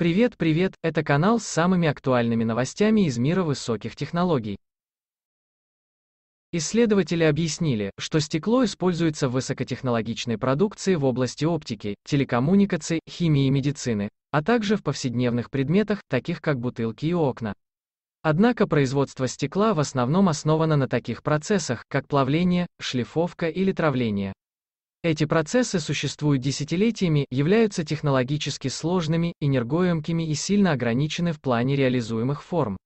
Привет, привет, это канал с самыми актуальными новостями из мира высоких технологий. Исследователи объяснили, что стекло используется в высокотехнологичной продукции в области оптики, телекоммуникаций, химии и медицины, а также в повседневных предметах, таких как бутылки и окна. Однако производство стекла в основном основано на таких процессах, как плавление, шлифовка или травление. Эти процессы существуют десятилетиями, являются технологически сложными, энергоемкими и сильно ограничены в плане реализуемых форм.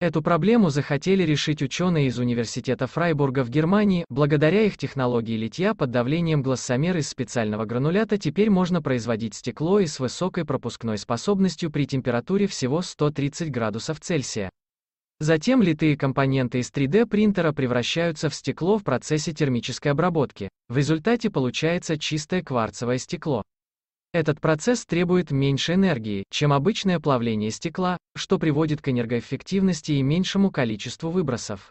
Эту проблему захотели решить ученые из Университета Фрайбурга в Германии, благодаря их технологии литья под давлением глассомера из специального гранулята теперь можно производить стекло и с высокой пропускной способностью при температуре всего 130 градусов Цельсия. Затем литые компоненты из 3D принтера превращаются в стекло в процессе термической обработки. В результате получается чистое кварцевое стекло. Этот процесс требует меньше энергии, чем обычное плавление стекла, что приводит к энергоэффективности и меньшему количеству выбросов.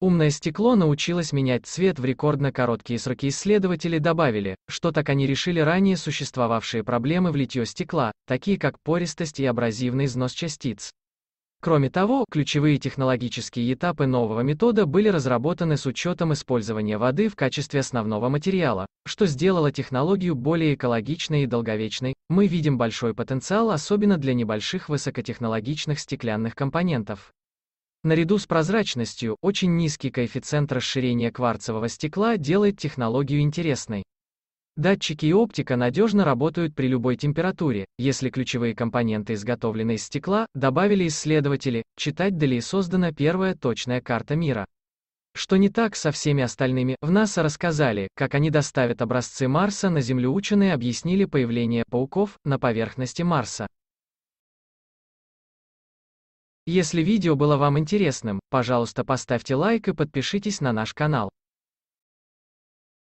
Умное стекло научилось менять цвет в рекордно короткие сроки. Исследователи добавили, что так они решили ранее существовавшие проблемы в литье стекла, такие как пористость и абразивный износ частиц. Кроме того, ключевые технологические этапы нового метода были разработаны с учетом использования воды в качестве основного материала, что сделало технологию более экологичной и долговечной. Мы видим большой потенциал особенно для небольших высокотехнологичных стеклянных компонентов. Наряду с прозрачностью, очень низкий коэффициент расширения кварцевого стекла делает технологию интересной. Датчики и оптика надежно работают при любой температуре, если ключевые компоненты изготовлены из стекла, добавили исследователи, читать далее создана первая точная карта мира. Что не так со всеми остальными, в НАСА рассказали, как они доставят образцы Марса на Землю ученые объяснили появление пауков на поверхности Марса. Если видео было вам интересным, пожалуйста поставьте лайк и подпишитесь на наш канал.